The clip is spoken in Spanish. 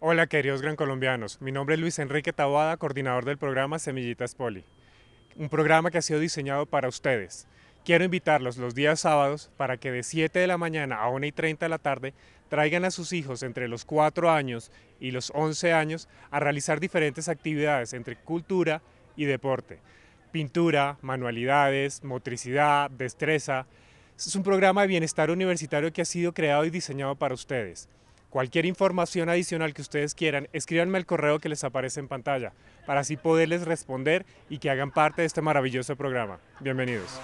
Hola queridos gran colombianos, mi nombre es Luis Enrique Taboada, coordinador del programa Semillitas Poli, un programa que ha sido diseñado para ustedes. Quiero invitarlos los días sábados para que de 7 de la mañana a 1 y 30 de la tarde traigan a sus hijos entre los 4 años y los 11 años a realizar diferentes actividades entre cultura y deporte. Pintura, manualidades, motricidad, destreza. Es un programa de bienestar universitario que ha sido creado y diseñado para ustedes. Cualquier información adicional que ustedes quieran, escríbanme al correo que les aparece en pantalla, para así poderles responder y que hagan parte de este maravilloso programa. Bienvenidos.